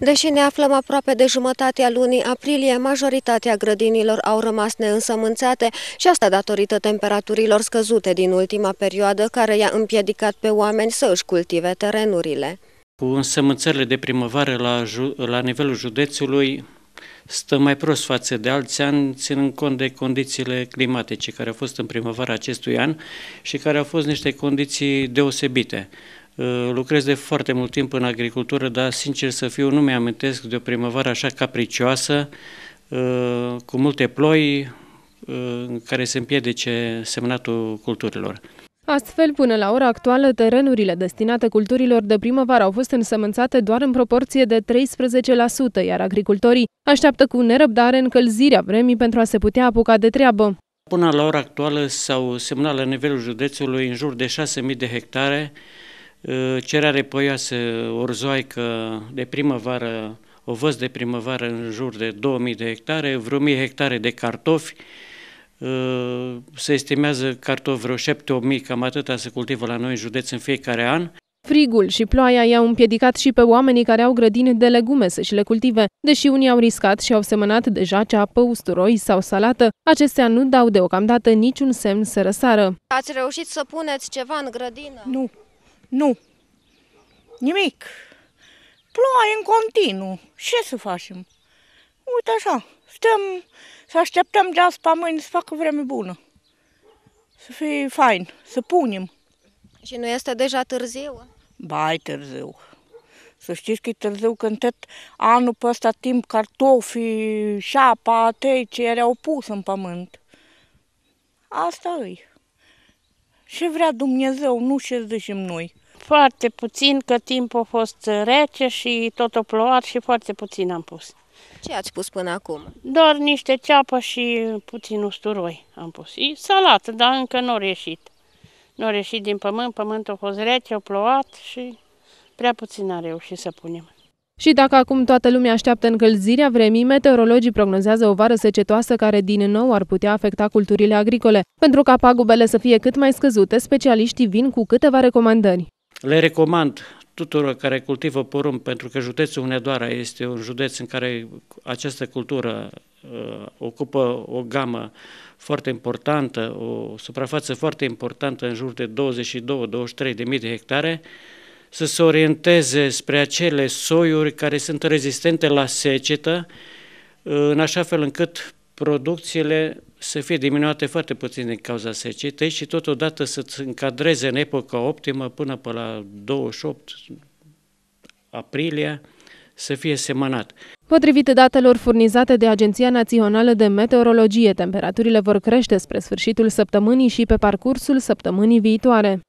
Deși ne aflăm aproape de jumătatea lunii aprilie, majoritatea grădinilor au rămas neînsămânțate și asta datorită temperaturilor scăzute din ultima perioadă, care i-a împiedicat pe oameni să își cultive terenurile. Cu însămânțările de primăvară la, la nivelul județului, stă mai prost față de alți ani, ținând cont de condițiile climatice care au fost în primăvara acestui an și care au fost niște condiții deosebite. Eh, lucrez de foarte mult timp în agricultură, dar sincer să fiu, nu mi-amintesc de o primăvară așa capricioasă, eh, cu multe ploi eh, care se împiedice semnatul culturilor. Astfel, până la ora actuală, terenurile destinate culturilor de primăvară au fost însămânțate doar în proporție de 13%, iar agricultorii așteaptă cu nerăbdare încălzirea vremii pentru a se putea apuca de treabă. Până la ora actuală s-au semnat la nivelul județului în jur de 6.000 de hectare cerare poioasă orzoaică de primăvară, o văz de primăvară în jur de 2000 de hectare, vreo 1000 hectare de cartofi, se estimează cartofi vreo 7-8 cam atâta se cultivă la noi în județ în fiecare an. Frigul și ploaia i-au împiedicat și pe oamenii care au grădini de legume să-și le cultive. Deși unii au riscat și au semănat deja ceapă, usturoi sau salată, acestea nu dau deocamdată niciun semn să răsară. Ați reușit să puneți ceva în grădină? Nu, nu. Nimic. Ploaie în continuu. Ce să facem? Uite așa, stăm să așteptăm de azi pe mâine să facă vreme bună. Să fie fain, să punem. Și nu este deja târziu? Ba, e târziu. Să știți că e târziu când tot anul pe ăsta timp cartofii, șapa, tei, ce erau pus în pământ. Asta îi. Ce vrea Dumnezeu, nu ce zicem noi. Foarte puțin, că timpul a fost rece și tot a plouat și foarte puțin am pus. Ce ați pus până acum? Doar niște ceapă și puțin usturoi am pus. E salată, dar încă nu a reșit. Nu a reșit din pământ, pământul a fost rece, a plouat și prea puțin a reușit să punem. Și dacă acum toată lumea așteaptă încălzirea vremii, meteorologii prognozează o vară secetoasă care din nou ar putea afecta culturile agricole. Pentru ca pagubele să fie cât mai scăzute, specialiștii vin cu câteva recomandări. Le recomand tuturor care cultivă porumb, pentru că județul Unedoara este un județ în care această cultură uh, ocupă o gamă foarte importantă, o suprafață foarte importantă în jur de 22-23 de mii de hectare, uh, să se orienteze spre acele soiuri care sunt rezistente la secetă, în așa fel încât producțiile să fie diminuate foarte puțin din cauza secetei și totodată să se încadreze în epoca optimă până pe la 28 aprilie să fie semănat. Potrivit datelor furnizate de Agenția Națională de Meteorologie, temperaturile vor crește spre sfârșitul săptămânii și pe parcursul săptămânii viitoare.